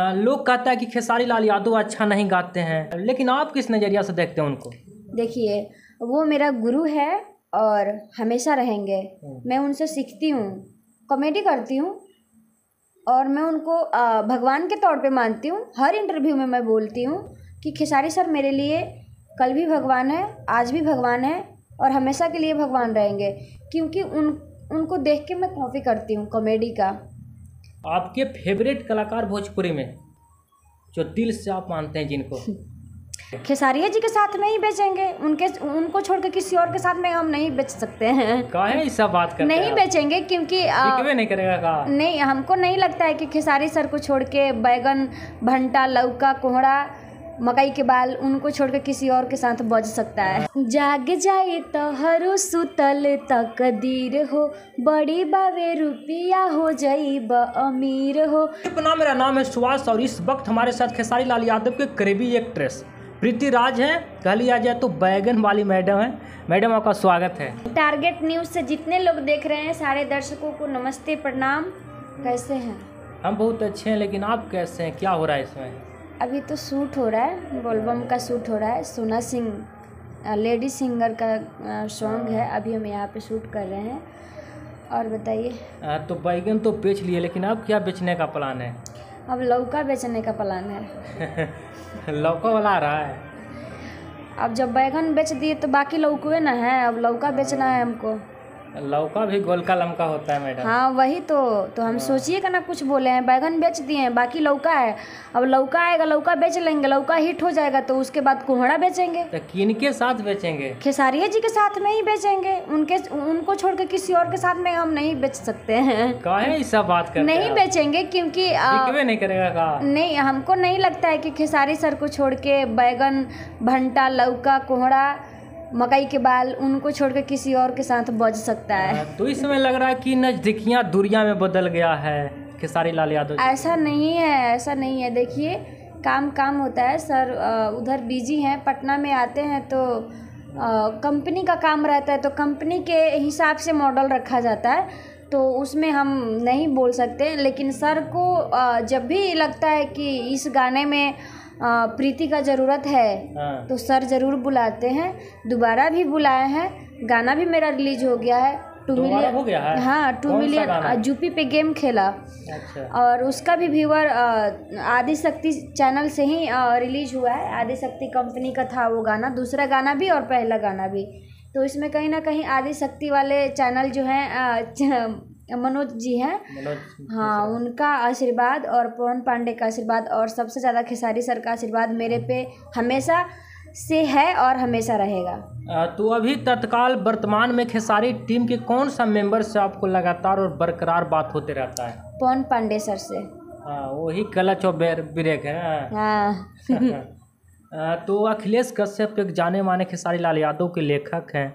लोग कहता है कि खेसारी लाल यादव अच्छा नहीं गाते हैं लेकिन आप किस नज़रिया से देखते हैं उनको देखिए वो मेरा गुरु है और हमेशा रहेंगे मैं उनसे सीखती हूँ कॉमेडी करती हूँ और मैं उनको भगवान के तौर पे मानती हूँ हर इंटरव्यू में मैं बोलती हूँ कि खेसारी सर मेरे लिए कल भी भगवान है आज भी भगवान है और हमेशा के लिए भगवान रहेंगे क्योंकि उन उनको देख के मैं कॉपी करती हूँ कॉमेडी का आपके फेवरेट कलाकार भोजपुरी में जो दिल से आप मानते हैं जिनको खेसारिया जी के साथ में ही बेचेंगे उनके उनको छोड़कर किसी और के साथ में हम नहीं बेच सकते हैं काहे सब बात करते नहीं बेचेंगे क्योंकि नहीं करेगा का नहीं हमको नहीं लगता है कि खेसारी सर को छोड़ के बैगन भंटा लौका कोहड़ा मकई के बाल उनको छोड़कर किसी और के साथ बज सकता है जाग जाए तो हरो सुतल दीर हो बड़ी बावे रुपया हो जाइब अमीर हो अपना मेरा नाम है सुहास और इस वक्त हमारे साथ खेसारी लाल यादव के करीबी एक्ट्रेस प्रीति राज है कह लिया जाए तो बैगन वाली मैडम है मैडम आपका स्वागत है टारगेट न्यूज़ से जितने लोग देख रहे हैं सारे दर्शकों को नमस्ते प्रणाम कैसे हैं हम बहुत अच्छे हैं लेकिन आप कैसे हैं क्या हो रहा है इसमें अभी तो सूट हो रहा है बोलबम का सूट हो रहा है सोना सिंह लेडी सिंगर का सॉन्ग है अभी हम यहाँ पे शूट कर रहे हैं और बताइए तो बैगन तो बेच लिए लेकिन अब क्या बेचने का प्लान है अब लौका बेचने का प्लान है लौका वाला आ रहा है अब जब बैगन बेच दिए तो बाकी लौकुए ना है अब लौका बेचना है हमको लौका भी गोलका लमका होता है मैडम हाँ वही तो तो हम हाँ। सोचिएगा ना कुछ बोले हैं बैगन बेच दिए हैं बाकी लौका है अब लौका आएगा लौका बेच लेंगे लौका हिट हो जाएगा तो उसके बाद कुहड़ा बेचेंगे तो किन के साथ बेचेंगे खेसारिया जी के साथ में ही बेचेंगे उनके उनको छोड़ के किसी और के साथ में हम नहीं बेच सकते हैं सब बात करते नहीं बेचेंगे क्योंकि नहीं करेगा नहीं हमको नहीं लगता है की खेसारी सर को छोड़ के बैगन भंटा लौका कोहड़ा मकई के बाल उनको छोड़कर किसी और के साथ बज सकता है हाँ, तो इस समय लग रहा है कि नज़दीकियाँ दूरिया में बदल गया है खेसारी लाल यादव ऐसा नहीं है ऐसा नहीं है देखिए काम काम होता है सर उधर बिजी हैं पटना में आते हैं तो कंपनी का काम रहता है तो कंपनी के हिसाब से मॉडल रखा जाता है तो उसमें हम नहीं बोल सकते लेकिन सर को जब भी लगता है कि इस गाने में प्रीति का ज़रूरत है हाँ। तो सर ज़रूर बुलाते हैं दोबारा भी बुलाए हैं गाना भी मेरा रिलीज हो गया है टू मिलियन हो गया है हाँ टू मिलियन जूपी पे गेम खेला अच्छा। और उसका भी व्यूअर आदिशक्ति चैनल से ही रिलीज हुआ है आदिशक्ति कंपनी का था वो गाना दूसरा गाना भी और पहला गाना भी तो इसमें कहीं ना कहीं आदिशक्ति वाले चैनल जो हैं मनोज जी हैं हाँ उनका आशीर्वाद और पवन पांडे का आशीर्वाद और सबसे ज़्यादा खेसारी सर का आशीर्वाद मेरे पे हमेशा से है और हमेशा रहेगा तो अभी तत्काल वर्तमान में खेसारी टीम के कौन सा मेंबर से आपको लगातार और बरकरार बात होते रहता है पवन पांडे सर से हाँ वही क्लच और ब्रेक है हाँ तो अखिलेश कश्यप एक जाने माने खेसारी लाल यादव के लेखक हैं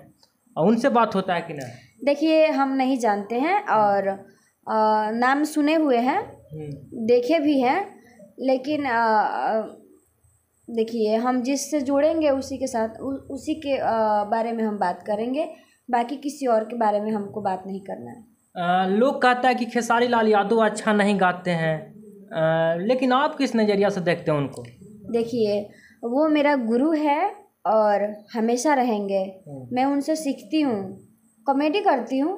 उनसे बात होता है कि नहीं देखिए हम नहीं जानते हैं और आ, नाम सुने हुए हैं हम्म। देखे भी हैं लेकिन देखिए हम जिससे जुड़ेंगे उसी के साथ उ, उसी के आ, बारे में हम बात करेंगे बाकी किसी और के बारे में हमको बात नहीं करना है लोग कहता है कि खेसारी लाल यादव अच्छा नहीं गाते हैं आ, लेकिन आप किस नज़रिया से देखते हैं उनको देखिए वो मेरा गुरु है और हमेशा रहेंगे हम्म। मैं उनसे सीखती हूँ कॉमेडी करती हूँ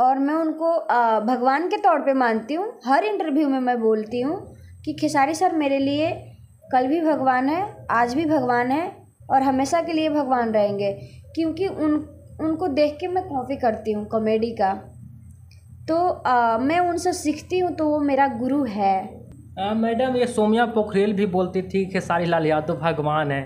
और मैं उनको भगवान के तौर पे मानती हूँ हर इंटरव्यू में मैं बोलती हूँ कि खेसारी सर मेरे लिए कल भी भगवान है आज भी भगवान है और हमेशा के लिए भगवान रहेंगे क्योंकि उन उनको देख के मैं कॉपी करती हूँ कॉमेडी का तो आ, मैं उनसे सीखती हूँ तो वो मेरा गुरु है मैडम ये सोमिया पोखरेल भी बोलती थी खेसारी लाल यादव भगवान है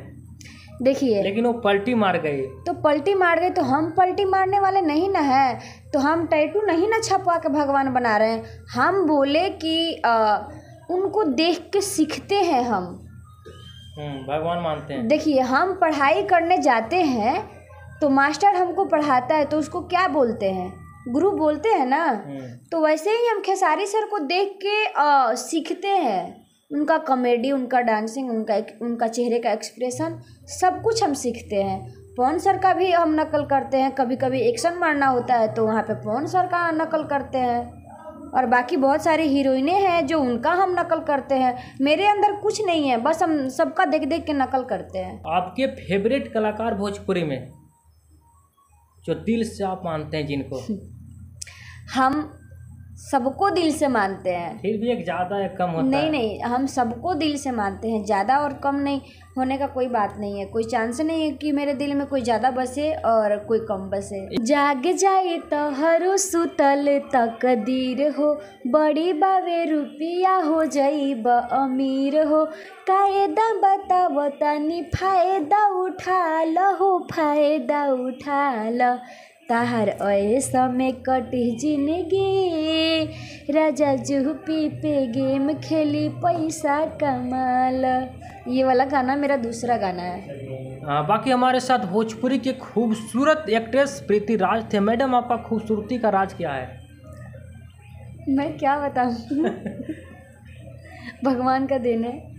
देखिए लेकिन वो पलटी मार गई तो पलटी मार गई तो हम पलटी मारने वाले नहीं ना है तो हम टैटू नहीं ना छपवा के भगवान बना रहे हैं हम बोले कि आ, उनको देख के सीखते हैं हम हम्म, भगवान मानते हैं देखिए हम पढ़ाई करने जाते हैं तो मास्टर हमको पढ़ाता है तो उसको क्या बोलते हैं गुरु बोलते हैं ना हम्म। तो वैसे ही हम खेसारी सर को देख के आ, सीखते हैं उनका कॉमेडी उनका डांसिंग उनका उनका चेहरे का एक्सप्रेशन सब कुछ हम सीखते हैं पवन सर का भी हम नकल करते हैं कभी कभी एक्शन मारना होता है तो वहाँ पे पवन सर का नकल करते हैं और बाकी बहुत सारी हीरोइने हैं जो उनका हम नकल करते हैं मेरे अंदर कुछ नहीं है बस हम सबका देख देख के नकल करते हैं आपके फेवरेट कलाकार भोजपुरी में जो दिल से आप मानते हैं जिनको हम सबको दिल से मानते हैं फिर भी एक ज़्यादा एक कम होता नहीं है। नहीं हम सबको दिल से मानते हैं ज़्यादा और कम नहीं होने का कोई बात नहीं है कोई चांस नहीं है कि मेरे दिल में कोई ज़्यादा बसे और कोई कम बसे जाग जाए तो हर सुतल तक दीर हो बड़ी बावे रुपया हो जाइब अमीर हो कायदा बता नहीं फायदा उठा लो फायदा उठा लो ताहर ऐ समय कट जिंदगी राजा जुहपी पे गेम खेली पैसा कमाल ये वाला गाना मेरा दूसरा गाना है आ, बाकी हमारे साथ भोजपुरी के खूबसूरत एक्ट्रेस प्रीति राज थे मैडम आपका खूबसूरती का राज क्या है मैं क्या बताऊँ भगवान का देन है